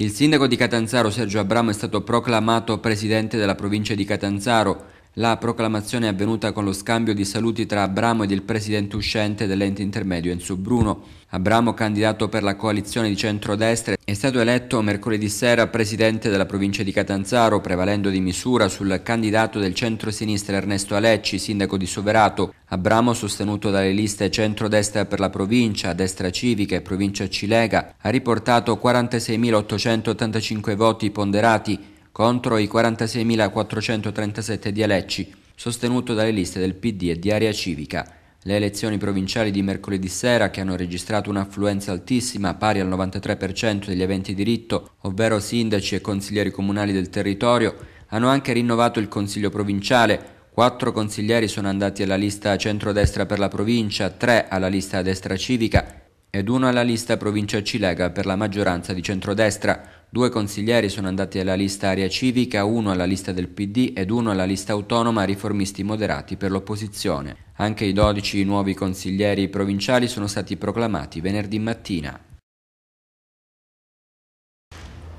Il sindaco di Catanzaro Sergio Abramo è stato proclamato presidente della provincia di Catanzaro la proclamazione è avvenuta con lo scambio di saluti tra Abramo ed il presidente uscente dell'ente intermedio Enzo Bruno. Abramo, candidato per la coalizione di centrodestra, è stato eletto mercoledì sera presidente della provincia di Catanzaro, prevalendo di misura sul candidato del centro-sinistra Ernesto Alecci, sindaco di Soverato. Abramo, sostenuto dalle liste centrodestra per la provincia, destra civica e provincia cilega, ha riportato 46.885 voti ponderati, contro i 46.437 di Alecci, sostenuto dalle liste del PD e di Area Civica. Le elezioni provinciali di mercoledì sera, che hanno registrato un'affluenza altissima pari al 93% degli aventi diritto, ovvero sindaci e consiglieri comunali del territorio, hanno anche rinnovato il Consiglio provinciale. Quattro consiglieri sono andati alla lista centrodestra per la provincia, tre alla lista destra civica ed uno alla lista Provincia Cilega per la maggioranza di centrodestra. Due consiglieri sono andati alla lista Aria Civica, uno alla lista del PD ed uno alla lista autonoma Riformisti Moderati per l'opposizione. Anche i 12 nuovi consiglieri provinciali sono stati proclamati venerdì mattina.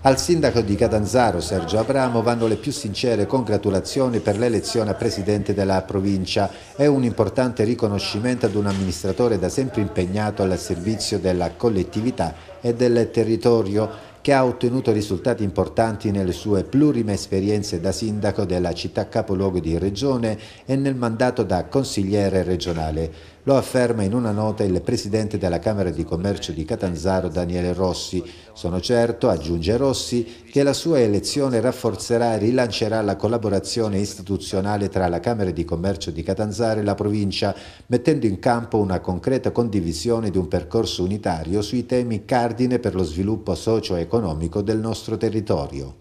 Al sindaco di Catanzaro, Sergio Abramo, vanno le più sincere congratulazioni per l'elezione a presidente della provincia È un importante riconoscimento ad un amministratore da sempre impegnato al servizio della collettività e del territorio che ha ottenuto risultati importanti nelle sue plurime esperienze da sindaco della città capoluogo di regione e nel mandato da consigliere regionale. Lo afferma in una nota il presidente della Camera di Commercio di Catanzaro, Daniele Rossi. Sono certo, aggiunge Rossi, che la sua elezione rafforzerà e rilancerà la collaborazione istituzionale tra la Camera di Commercio di Catanzaro e la provincia, mettendo in campo una concreta condivisione di un percorso unitario sui temi cardine per lo sviluppo socio-economico del nostro territorio.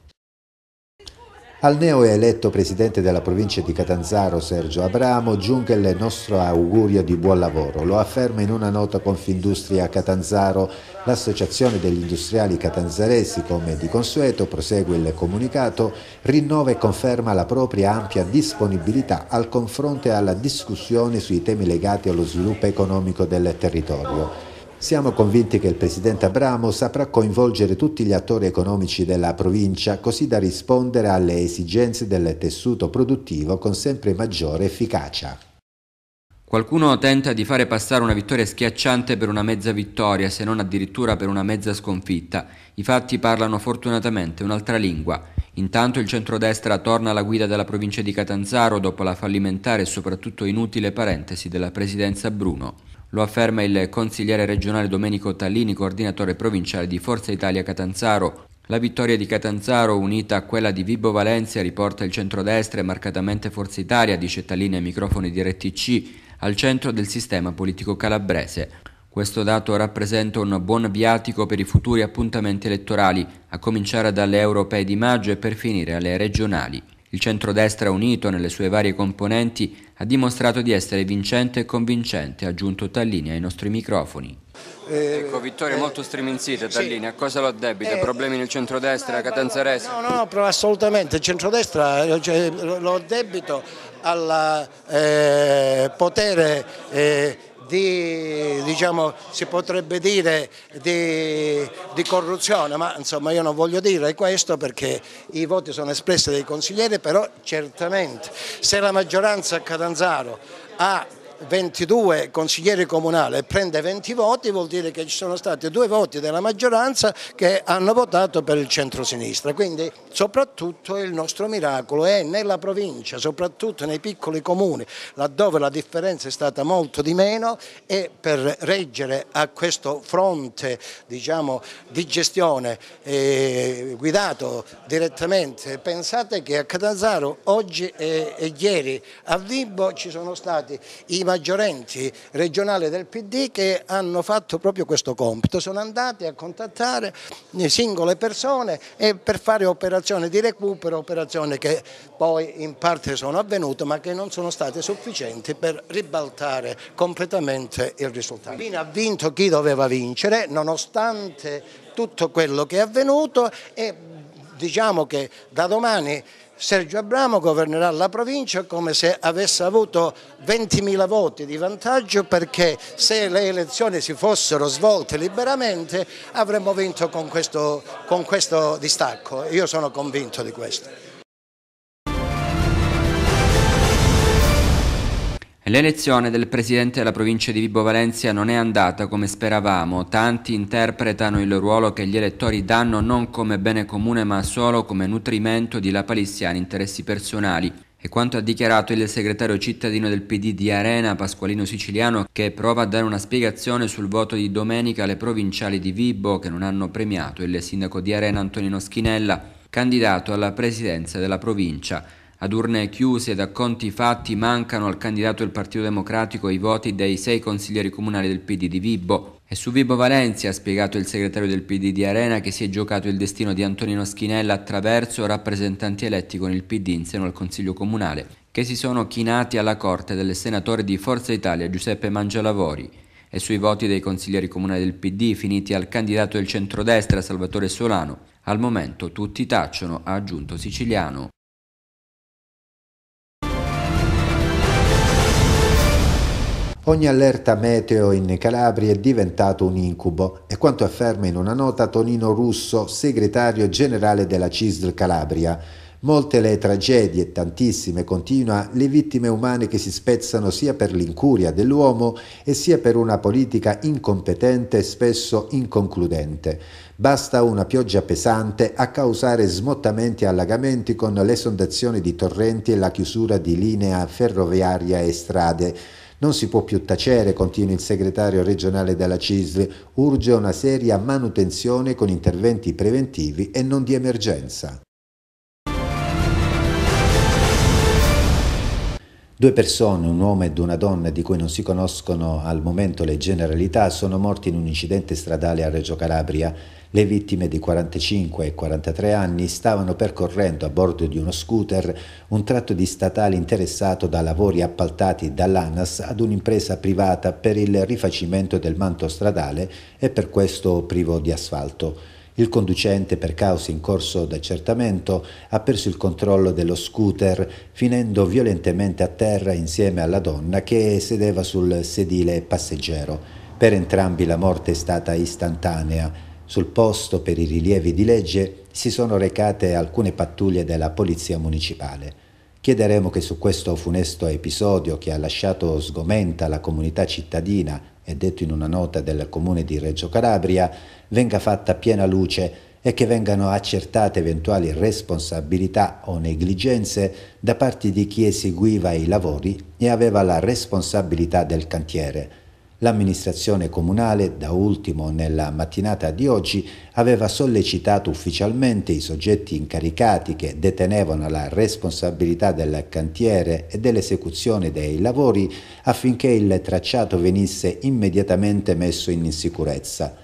Al neoeletto presidente della provincia di Catanzaro, Sergio Abramo, giunge il nostro augurio di buon lavoro. Lo afferma in una nota Confindustria Catanzaro. L'associazione degli industriali catanzaresi, come di consueto, prosegue il comunicato, rinnova e conferma la propria ampia disponibilità al confronto e alla discussione sui temi legati allo sviluppo economico del territorio. Siamo convinti che il presidente Abramo saprà coinvolgere tutti gli attori economici della provincia così da rispondere alle esigenze del tessuto produttivo con sempre maggiore efficacia. Qualcuno tenta di fare passare una vittoria schiacciante per una mezza vittoria, se non addirittura per una mezza sconfitta. I fatti parlano fortunatamente un'altra lingua. Intanto il centrodestra torna alla guida della provincia di Catanzaro dopo la fallimentare e soprattutto inutile parentesi della presidenza Bruno. Lo afferma il consigliere regionale Domenico Tallini, coordinatore provinciale di Forza Italia Catanzaro. La vittoria di Catanzaro unita a quella di Vibo Valencia riporta il centrodestra e marcatamente Forza Italia, dice Tallini ai microfoni di RTC, al centro del sistema politico calabrese. Questo dato rappresenta un buon viatico per i futuri appuntamenti elettorali, a cominciare dalle europee di maggio e per finire alle regionali. Il centrodestra unito nelle sue varie componenti ha dimostrato di essere vincente e convincente, ha aggiunto Tallini ai nostri microfoni. Eh, ecco, vittoria eh, molto striminzita Tallini, sì. a cosa lo addebita? Eh, Problemi nel centrodestra, no, Catanza No, no, no, assolutamente, il centrodestra eh, cioè, lo addebito al eh, potere eh, di, diciamo, si potrebbe dire di, di, corruzione, ma insomma io non voglio dire questo perché i voti sono espressi dai consiglieri, però certamente se la maggioranza a Catanzaro ha 22 consiglieri comunali e prende 20 voti vuol dire che ci sono stati due voti della maggioranza che hanno votato per il centrosinistra, quindi soprattutto il nostro miracolo è nella provincia, soprattutto nei piccoli comuni, laddove la differenza è stata molto di meno e per reggere a questo fronte diciamo, di gestione eh, guidato direttamente, pensate che a Catanzaro oggi e, e ieri a Vibo ci sono stati i maggiorenti regionali del PD che hanno fatto proprio questo compito, sono andati a contattare le eh, singole persone e per fare operazioni di recupero, operazioni che poi in parte sono avvenute ma che non sono state sufficienti per ribaltare completamente il risultato. Quindi ha vinto chi doveva vincere nonostante tutto quello che è avvenuto e diciamo che da domani Sergio Abramo governerà la provincia come se avesse avuto 20.000 voti di vantaggio perché se le elezioni si fossero svolte liberamente avremmo vinto con questo, con questo distacco. Io sono convinto di questo. L'elezione del presidente della provincia di Vibo Valencia non è andata come speravamo, tanti interpretano il ruolo che gli elettori danno non come bene comune ma solo come nutrimento di lapalissiani interessi personali. E quanto ha dichiarato il segretario cittadino del PD di Arena, Pasqualino Siciliano, che prova a dare una spiegazione sul voto di domenica alle provinciali di Vibo che non hanno premiato il sindaco di Arena Antonino Schinella, candidato alla presidenza della provincia. Ad urne chiuse da conti fatti mancano al candidato del Partito Democratico i voti dei sei consiglieri comunali del PD di Vibo. E su Vibo Valencia ha spiegato il segretario del PD di Arena che si è giocato il destino di Antonino Schinella attraverso rappresentanti eletti con il PD in seno al Consiglio Comunale, che si sono chinati alla corte del senatore di Forza Italia Giuseppe Mangialavori e sui voti dei consiglieri comunali del PD finiti al candidato del centrodestra Salvatore Solano. Al momento tutti tacciono, ha aggiunto Siciliano. Ogni allerta meteo in Calabria è diventato un incubo, è quanto afferma in una nota Tonino Russo, segretario generale della CISL Calabria. Molte le tragedie, tantissime, continua, le vittime umane che si spezzano sia per l'incuria dell'uomo e sia per una politica incompetente e spesso inconcludente. Basta una pioggia pesante a causare smottamenti e allagamenti con l'esondazione di torrenti e la chiusura di linee ferroviaria e strade. Non si può più tacere, continua il segretario regionale della CISL, urge una seria manutenzione con interventi preventivi e non di emergenza. Due persone, un uomo ed una donna di cui non si conoscono al momento le generalità, sono morti in un incidente stradale a Reggio Calabria. Le vittime di 45 e 43 anni stavano percorrendo a bordo di uno scooter un tratto di statale interessato da lavori appaltati dall'ANAS ad un'impresa privata per il rifacimento del manto stradale e per questo privo di asfalto. Il conducente, per cause in corso d'accertamento, ha perso il controllo dello scooter, finendo violentemente a terra insieme alla donna che sedeva sul sedile passeggero. Per entrambi la morte è stata istantanea. Sul posto per i rilievi di legge si sono recate alcune pattuglie della Polizia Municipale. Chiederemo che su questo funesto episodio che ha lasciato sgomenta la comunità cittadina, è detto in una nota del comune di Reggio Calabria, venga fatta piena luce e che vengano accertate eventuali responsabilità o negligenze da parte di chi eseguiva i lavori e aveva la responsabilità del cantiere L'amministrazione comunale, da ultimo nella mattinata di oggi, aveva sollecitato ufficialmente i soggetti incaricati che detenevano la responsabilità del cantiere e dell'esecuzione dei lavori affinché il tracciato venisse immediatamente messo in sicurezza.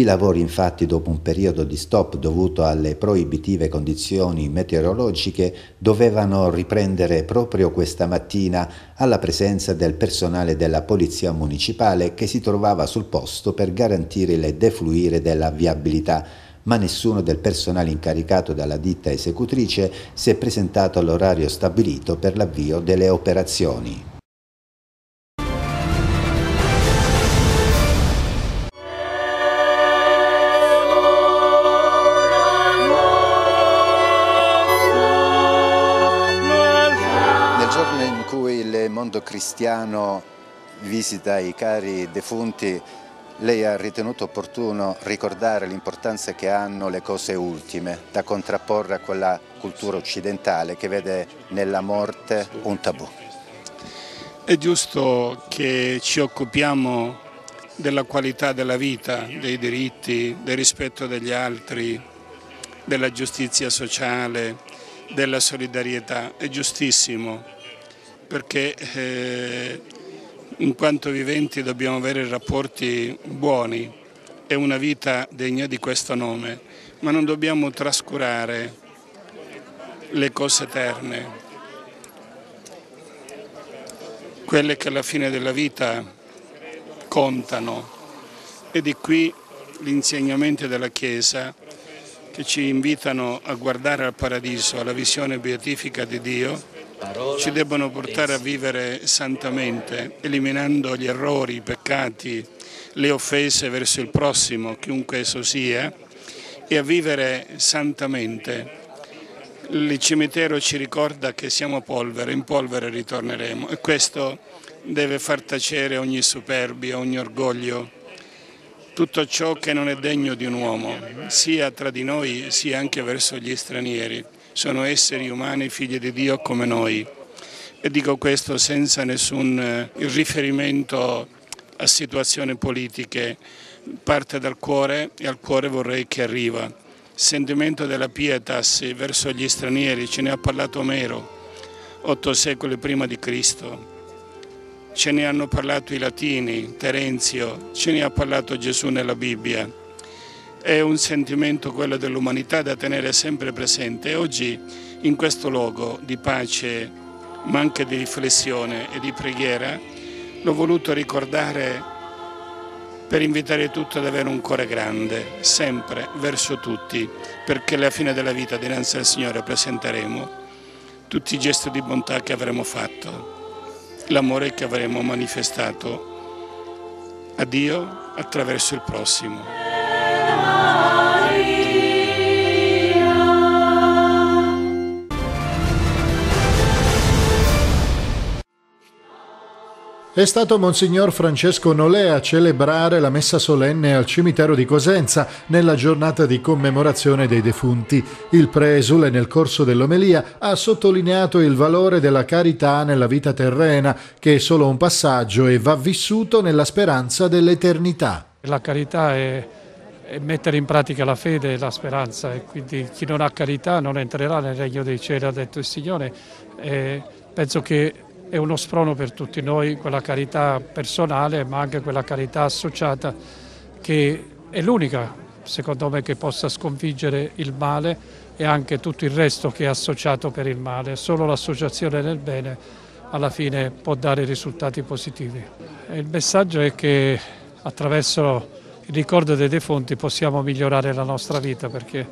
I lavori infatti dopo un periodo di stop dovuto alle proibitive condizioni meteorologiche dovevano riprendere proprio questa mattina alla presenza del personale della Polizia Municipale che si trovava sul posto per garantire il defluire della viabilità ma nessuno del personale incaricato dalla ditta esecutrice si è presentato all'orario stabilito per l'avvio delle operazioni. Istituto Cristiano visita i cari defunti, lei ha ritenuto opportuno ricordare l'importanza che hanno le cose ultime, da contrapporre a quella cultura occidentale che vede nella morte un tabù. È giusto che ci occupiamo della qualità della vita, dei diritti, del rispetto degli altri, della giustizia sociale, della solidarietà. È giustissimo perché eh, in quanto viventi dobbiamo avere rapporti buoni e una vita degna di questo nome, ma non dobbiamo trascurare le cose eterne, quelle che alla fine della vita contano e di qui gli insegnamenti della Chiesa che ci invitano a guardare al paradiso, alla visione beatifica di Dio ci debbono portare a vivere santamente, eliminando gli errori, i peccati, le offese verso il prossimo, chiunque esso sia, e a vivere santamente. Il cimitero ci ricorda che siamo polvere, in polvere ritorneremo e questo deve far tacere ogni superbia, ogni orgoglio, tutto ciò che non è degno di un uomo, sia tra di noi sia anche verso gli stranieri sono esseri umani figli di Dio come noi. E dico questo senza nessun eh, riferimento a situazioni politiche, parte dal cuore e al cuore vorrei che arriva. Sentimento della pietas verso gli stranieri, ce ne ha parlato Omero, otto secoli prima di Cristo. Ce ne hanno parlato i latini, Terenzio, ce ne ha parlato Gesù nella Bibbia è un sentimento quello dell'umanità da tenere sempre presente oggi in questo luogo di pace ma anche di riflessione e di preghiera l'ho voluto ricordare per invitare tutti ad avere un cuore grande, sempre verso tutti, perché alla fine della vita dinanzi al Signore presenteremo tutti i gesti di bontà che avremo fatto, l'amore che avremo manifestato a Dio attraverso il prossimo. È stato Monsignor Francesco Nolè a celebrare la messa solenne al cimitero di Cosenza nella giornata di commemorazione dei defunti. Il presule nel corso dell'omelia ha sottolineato il valore della carità nella vita terrena, che è solo un passaggio e va vissuto nella speranza dell'eternità. La carità è, è mettere in pratica la fede e la speranza e quindi chi non ha carità non entrerà nel regno dei cieli, ha detto il Signore. E penso che è uno sprono per tutti noi, quella carità personale ma anche quella carità associata che è l'unica secondo me che possa sconfiggere il male e anche tutto il resto che è associato per il male, solo l'associazione del bene alla fine può dare risultati positivi. E il messaggio è che attraverso il ricordo dei defunti possiamo migliorare la nostra vita perché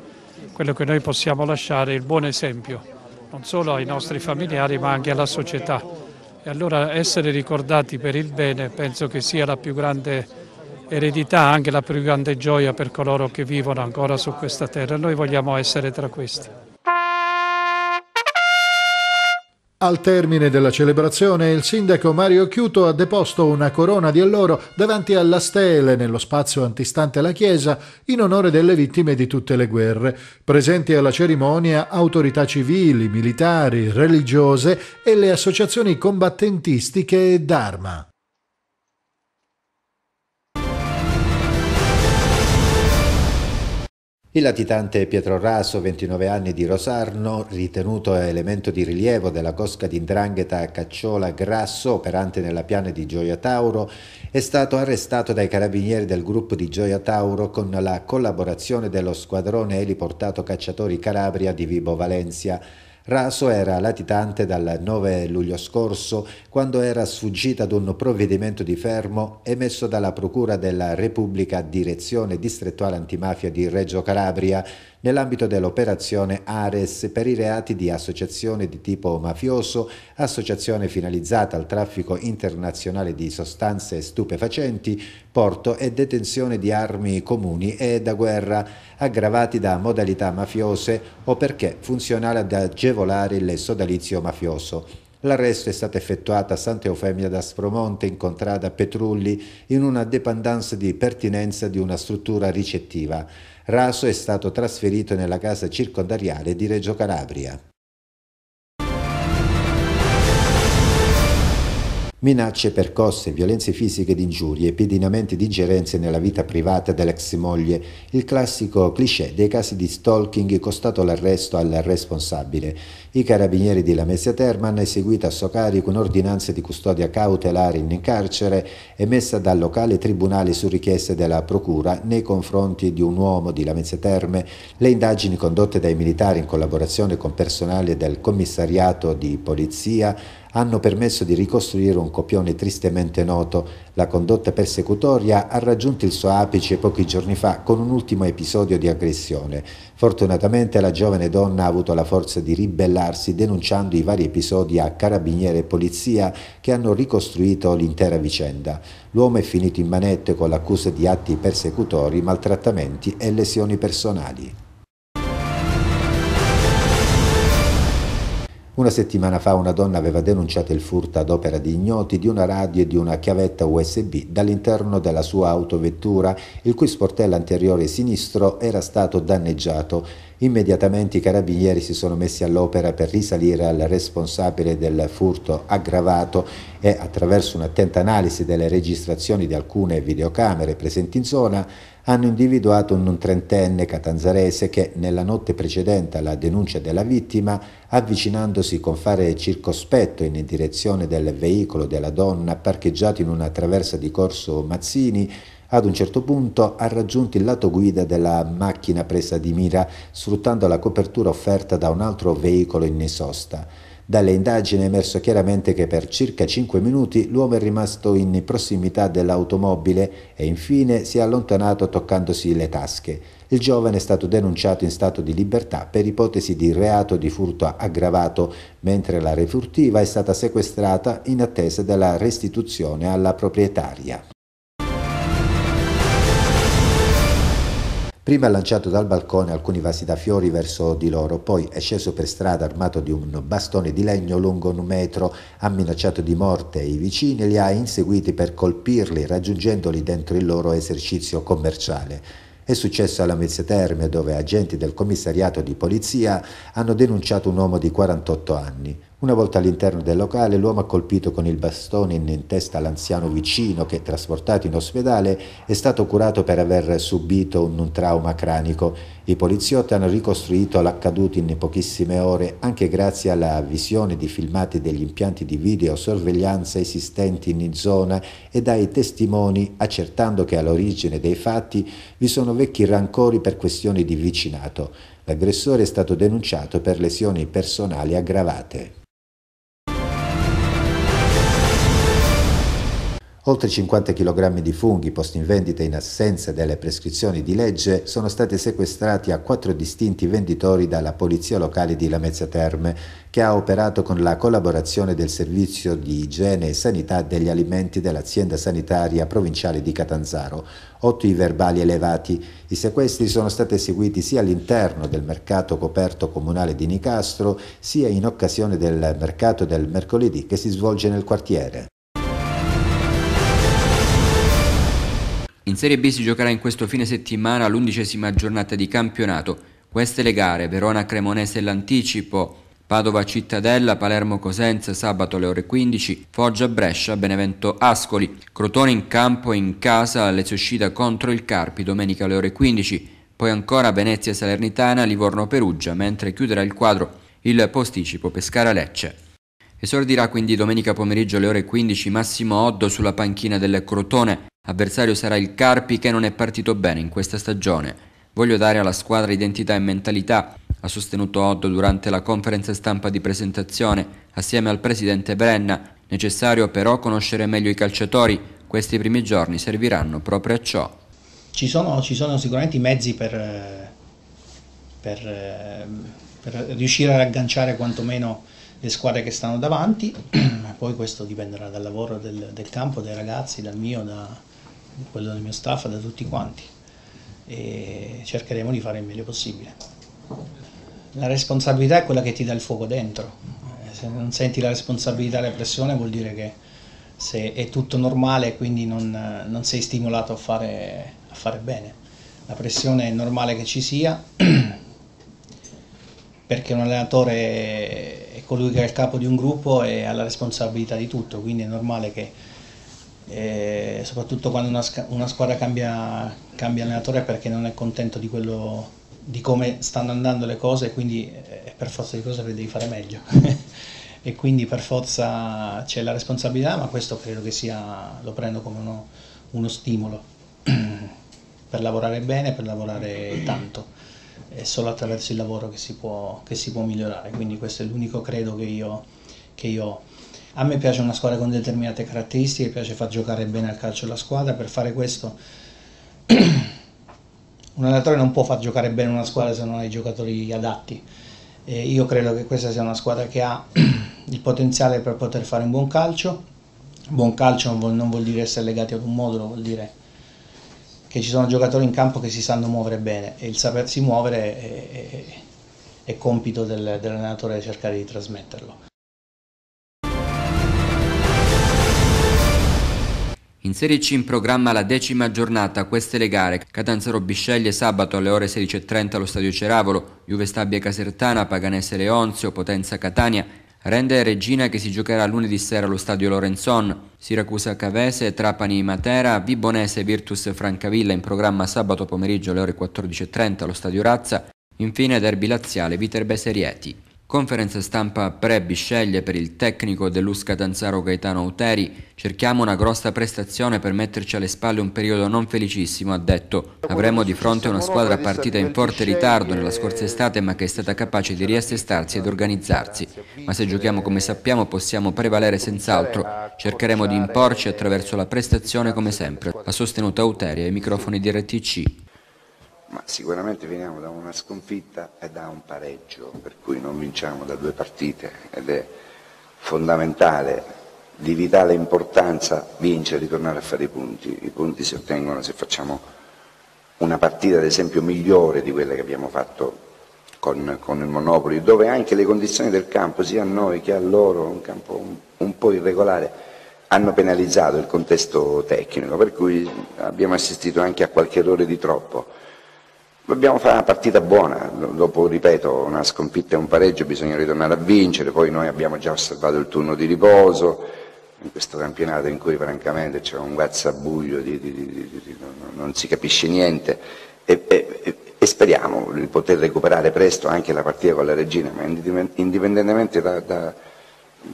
quello che noi possiamo lasciare è il buon esempio non solo ai nostri familiari ma anche alla società. E allora essere ricordati per il bene penso che sia la più grande eredità, anche la più grande gioia per coloro che vivono ancora su questa terra. Noi vogliamo essere tra questi. Al termine della celebrazione il sindaco Mario Chiuto ha deposto una corona di alloro davanti alla stele nello spazio antistante la chiesa in onore delle vittime di tutte le guerre. Presenti alla cerimonia autorità civili, militari, religiose e le associazioni combattentistiche e d'arma. Il latitante Pietro Raso, 29 anni di Rosarno, ritenuto elemento di rilievo della cosca di indrangheta Cacciola Grasso operante nella piana di Gioia Tauro, è stato arrestato dai carabinieri del gruppo di Gioia Tauro con la collaborazione dello squadrone eliportato cacciatori Calabria di Vibo Valencia. Raso era latitante dal 9 luglio scorso quando era sfuggita ad un provvedimento di fermo emesso dalla Procura della Repubblica Direzione Distrettuale Antimafia di Reggio Calabria nell'ambito dell'operazione Ares per i reati di associazione di tipo mafioso, associazione finalizzata al traffico internazionale di sostanze stupefacenti, porto e detenzione di armi comuni e da guerra, aggravati da modalità mafiose o perché funzionale ad agevolare il sodalizio mafioso. L'arresto è stato effettuato a Santa Eufemia da Spromonte in contrada Petrulli in una dependance di pertinenza di una struttura ricettiva. Raso è stato trasferito nella casa circondariale di Reggio Calabria. Minacce, percosse, violenze fisiche ed ingiurie, pedinamenti di ingerenze nella vita privata dell'ex moglie, il classico cliché dei casi di stalking costato l'arresto al responsabile. I carabinieri di Lamezia Terma hanno eseguito a suo carico un'ordinanza di custodia cautelare in carcere emessa dal locale tribunale su richiesta della procura nei confronti di un uomo di Lamezia Terme. Le indagini condotte dai militari in collaborazione con personale del commissariato di polizia hanno permesso di ricostruire un copione tristemente noto. La condotta persecutoria ha raggiunto il suo apice pochi giorni fa con un ultimo episodio di aggressione. Fortunatamente la giovane donna ha avuto la forza di ribellarsi denunciando i vari episodi a carabiniere e polizia che hanno ricostruito l'intera vicenda. L'uomo è finito in manette con l'accusa di atti persecutori, maltrattamenti e lesioni personali. Una settimana fa una donna aveva denunciato il furto ad opera di ignoti di una radio e di una chiavetta USB dall'interno della sua autovettura, il cui sportello anteriore sinistro era stato danneggiato. Immediatamente i carabinieri si sono messi all'opera per risalire al responsabile del furto aggravato e attraverso un'attenta analisi delle registrazioni di alcune videocamere presenti in zona hanno individuato un trentenne catanzarese che nella notte precedente alla denuncia della vittima, avvicinandosi con fare circospetto in direzione del veicolo della donna parcheggiato in una traversa di corso Mazzini, ad un certo punto ha raggiunto il lato guida della macchina presa di mira, sfruttando la copertura offerta da un altro veicolo in sosta. Dalle indagini è emerso chiaramente che per circa 5 minuti l'uomo è rimasto in prossimità dell'automobile e infine si è allontanato toccandosi le tasche. Il giovane è stato denunciato in stato di libertà per ipotesi di reato di furto aggravato, mentre la refurtiva è stata sequestrata in attesa della restituzione alla proprietaria. Prima ha lanciato dal balcone alcuni vasi da fiori verso di loro, poi è sceso per strada armato di un bastone di legno lungo un metro, ha minacciato di morte i vicini e li ha inseguiti per colpirli, raggiungendoli dentro il loro esercizio commerciale. È successo alla Mezze Terme, dove agenti del commissariato di polizia hanno denunciato un uomo di 48 anni. Una volta all'interno del locale, l'uomo ha colpito con il bastone in testa l'anziano vicino che, trasportato in ospedale, è stato curato per aver subito un trauma cranico. I poliziotti hanno ricostruito l'accaduto in pochissime ore anche grazie alla visione di filmati degli impianti di videosorveglianza esistenti in zona e dai testimoni accertando che all'origine dei fatti vi sono vecchi rancori per questioni di vicinato. L'aggressore è stato denunciato per lesioni personali aggravate. Oltre 50 kg di funghi posti in vendita in assenza delle prescrizioni di legge sono stati sequestrati a quattro distinti venditori dalla Polizia Locale di Lamezia Terme, che ha operato con la collaborazione del Servizio di Igiene e Sanità degli Alimenti dell'Azienda Sanitaria Provinciale di Catanzaro. Otto i verbali elevati. I sequestri sono stati eseguiti sia all'interno del mercato coperto comunale di Nicastro, sia in occasione del mercato del mercoledì che si svolge nel quartiere. In Serie B si giocherà in questo fine settimana l'undicesima giornata di campionato. Queste le gare, Verona-Cremonese l'anticipo, Padova-Cittadella, Palermo-Cosenza sabato alle ore 15, Foggia-Brescia, Benevento-Ascoli, Crotone in campo e in casa, Lezio Scida contro il Carpi domenica alle ore 15, poi ancora Venezia-Salernitana, Livorno-Perugia, mentre chiuderà il quadro il posticipo Pescara-Lecce. Esordirà quindi domenica pomeriggio alle ore 15 Massimo Oddo sulla panchina del Crotone, Avversario sarà il Carpi che non è partito bene in questa stagione. Voglio dare alla squadra identità e mentalità, ha sostenuto Oddo durante la conferenza stampa di presentazione, assieme al presidente Brenna. Necessario però conoscere meglio i calciatori, questi primi giorni serviranno proprio a ciò. Ci sono, ci sono sicuramente i mezzi per, eh, per, eh, per riuscire a ragganciare quantomeno le squadre che stanno davanti, poi questo dipenderà dal lavoro del, del campo, dai ragazzi, dal mio, da, quello del mio staff, da tutti quanti e cercheremo di fare il meglio possibile. La responsabilità è quella che ti dà il fuoco dentro, eh, se non senti la responsabilità e la pressione vuol dire che se è tutto normale quindi non, non sei stimolato a fare, a fare bene. La pressione è normale che ci sia perché un allenatore è colui che è il capo di un gruppo e ha la responsabilità di tutto, quindi è normale che eh, soprattutto quando una, una squadra cambia, cambia, allenatore perché non è contento di, quello, di come stanno andando le cose quindi eh, eh per forza di cose le devi fare meglio e quindi per forza c'è la responsabilità ma questo credo che sia, lo prendo come uno, uno stimolo per lavorare bene, per lavorare tanto è solo attraverso il lavoro che si può, che si può migliorare, quindi questo è l'unico credo che io, che io ho. A me piace una squadra con determinate caratteristiche, piace far giocare bene al calcio la squadra, per fare questo un allenatore non può far giocare bene una squadra se non ha i giocatori adatti. E io credo che questa sia una squadra che ha il potenziale per poter fare un buon calcio. Buon calcio non vuol, non vuol dire essere legati ad un modulo, vuol dire che ci sono giocatori in campo che si sanno muovere bene e il sapersi muovere è, è, è compito del, dell'allenatore cercare di trasmetterlo. In Serie C in programma la decima giornata, queste le gare. Catanzaro Bisceglie sabato alle ore 16.30 allo stadio Ceravolo, Juve Stabia Casertana, Paganese Leonzio, Potenza Catania, Rende Regina che si giocherà lunedì sera allo stadio Lorenzon, Siracusa Cavese, Trapani Matera, Vibonese Virtus Francavilla in programma sabato pomeriggio alle ore 14.30 allo stadio Razza, infine derby laziale Viterbese Rieti. Conferenza stampa Prebi sceglie per il tecnico Delus Catanzaro Gaetano Uteri cerchiamo una grossa prestazione per metterci alle spalle un periodo non felicissimo, ha detto. Avremo di fronte una squadra partita in forte ritardo nella scorsa estate ma che è stata capace di riassestarsi ed organizzarsi. Ma se giochiamo come sappiamo possiamo prevalere senz'altro. Cercheremo di imporci attraverso la prestazione come sempre, ha sostenuto Uteri ai microfoni di RTC ma sicuramente veniamo da una sconfitta e da un pareggio, per cui non vinciamo da due partite ed è fondamentale, di vitale importanza vincere, e ritornare a fare i punti. I punti si ottengono se facciamo una partita, ad esempio, migliore di quella che abbiamo fatto con, con il Monopoli, dove anche le condizioni del campo, sia a noi che a loro, un campo un, un po' irregolare, hanno penalizzato il contesto tecnico, per cui abbiamo assistito anche a qualche errore di troppo Dobbiamo fare una partita buona, dopo, ripeto, una sconfitta e un pareggio bisogna ritornare a vincere, poi noi abbiamo già osservato il turno di riposo, in questo campionato in cui francamente c'è un guazzabuglio, di, di, di, non si capisce niente, e, e, e, speriamo di poter recuperare presto anche la partita con la Regina, ma indipendentemente da, da,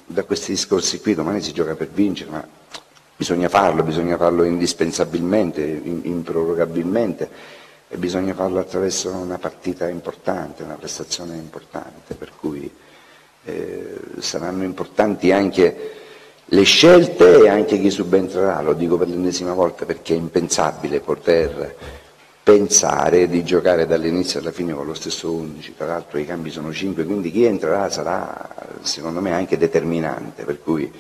da questi discorsi qui, domani si gioca per vincere, ma bisogna farlo, bisogna farlo indispensabilmente, in, improrogabilmente e bisogna farlo attraverso una partita importante, una prestazione importante, per cui eh, saranno importanti anche le scelte e anche chi subentrerà, lo dico per l'ennesima volta perché è impensabile poter pensare di giocare dall'inizio alla fine con lo stesso 11, tra l'altro i cambi sono 5, quindi chi entrerà sarà secondo me anche determinante, per cui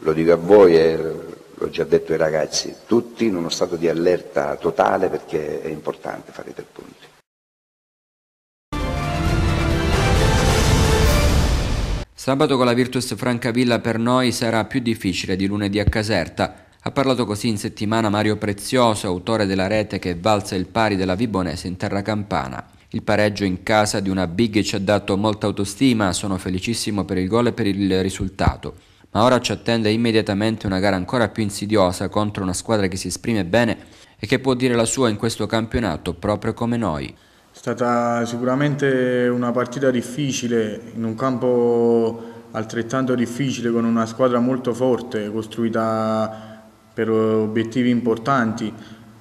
lo dico a voi, è l'ho già detto ai ragazzi, tutti in uno stato di allerta totale perché è importante fare i tre punti. Sabato con la Virtus Francavilla per noi sarà più difficile di lunedì a Caserta. Ha parlato così in settimana Mario Prezioso, autore della rete che valsa il pari della Vibonese in terra campana. Il pareggio in casa di una big ci ha dato molta autostima, sono felicissimo per il gol e per il risultato ma ora ci attende immediatamente una gara ancora più insidiosa contro una squadra che si esprime bene e che può dire la sua in questo campionato proprio come noi. È stata sicuramente una partita difficile in un campo altrettanto difficile con una squadra molto forte costruita per obiettivi importanti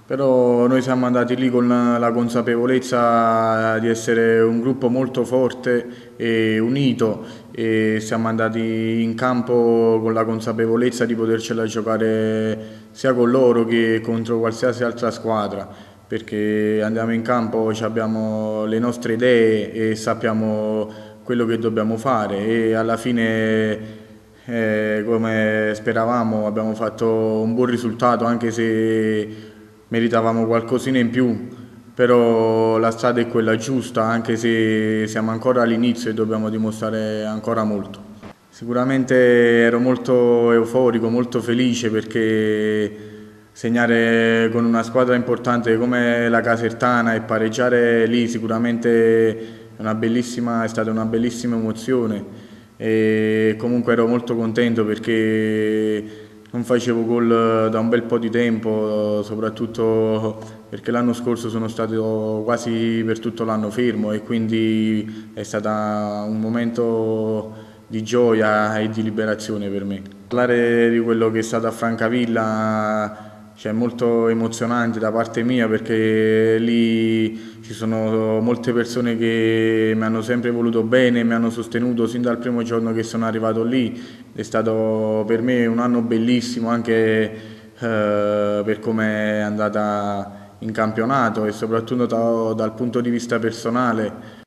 però noi siamo andati lì con la consapevolezza di essere un gruppo molto forte e unito e siamo andati in campo con la consapevolezza di potercela giocare sia con loro che contro qualsiasi altra squadra perché andiamo in campo, abbiamo le nostre idee e sappiamo quello che dobbiamo fare e alla fine eh, come speravamo abbiamo fatto un buon risultato anche se meritavamo qualcosina in più però la strada è quella giusta anche se siamo ancora all'inizio e dobbiamo dimostrare ancora molto. Sicuramente ero molto euforico, molto felice perché segnare con una squadra importante come la Casertana e pareggiare lì sicuramente è, è stata una bellissima emozione e comunque ero molto contento perché non facevo gol da un bel po' di tempo, soprattutto perché l'anno scorso sono stato quasi per tutto l'anno fermo e quindi è stato un momento di gioia e di liberazione per me. Parlare di quello che è stato a Francavilla cioè, è molto emozionante da parte mia perché lì ci sono molte persone che mi hanno sempre voluto bene, mi hanno sostenuto sin dal primo giorno che sono arrivato lì. È stato per me un anno bellissimo anche eh, per come è andata in campionato e soprattutto da, dal punto di vista personale.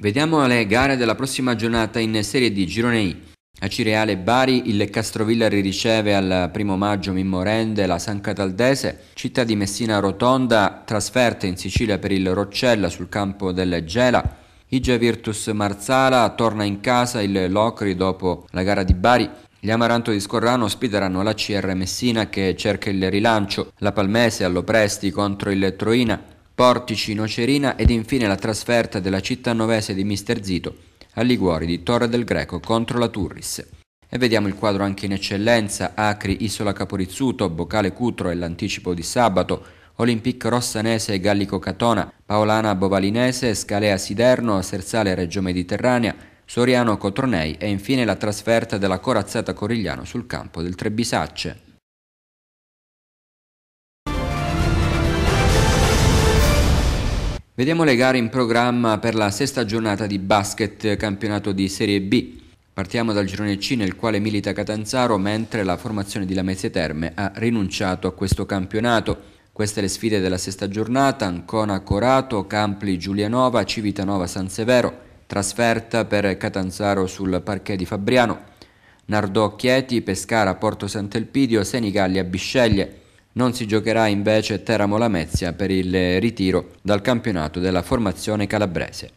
Vediamo le gare della prossima giornata in Serie di Girone I. A Cireale Bari il Castrovilla riceve al primo maggio Mimmorende la San Cataldese, città di Messina Rotonda trasferta in Sicilia per il Roccella sul campo del Gela. Igia Virtus Marzala torna in casa il Locri dopo la gara di Bari, gli Amaranto di Scorrano ospiteranno la CR Messina che cerca il rilancio, la Palmese all'Opresti contro il Troina, Portici, Nocerina ed infine la trasferta della città novese di Mister Zito a Liguori di Torre del Greco contro la Turris. E vediamo il quadro anche in eccellenza, Acri, Isola Caporizzuto, Bocale Cutro e l'anticipo di sabato, Olympique Rossanese e Gallico Catona, Paolana Bovalinese, Scalea Siderno, Sersale Reggio Mediterranea, Soriano Cotronei e infine la trasferta della corazzata Corigliano sul campo del Trebisacce. Vediamo le gare in programma per la sesta giornata di basket campionato di Serie B. Partiamo dal girone C nel quale milita Catanzaro mentre la formazione di Lamezia Terme ha rinunciato a questo campionato. Queste le sfide della sesta giornata, Ancona Corato, Campli Giulianova, Civitanova San Severo, trasferta per Catanzaro sul parquet di Fabriano, Nardò Chieti, Pescara Porto Sant'Elpidio, Senigallia Bisceglie. Non si giocherà invece Teramo Lamezia per il ritiro dal campionato della formazione calabrese.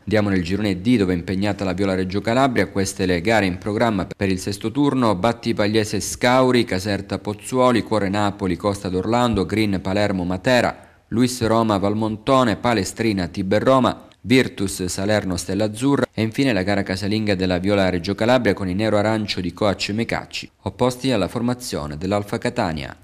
Andiamo nel girone D dove è impegnata la Viola Reggio Calabria, queste le gare in programma per il sesto turno, Batti Pagliese Scauri, Caserta Pozzuoli, Cuore Napoli, Costa d'Orlando, Green Palermo Matera, Luis Roma Valmontone, Palestrina Tiber Roma, Virtus Salerno Stella Azzurra e infine la gara casalinga della Viola Reggio Calabria con i nero arancio di Coach Mecacci, opposti alla formazione dell'Alfa Catania.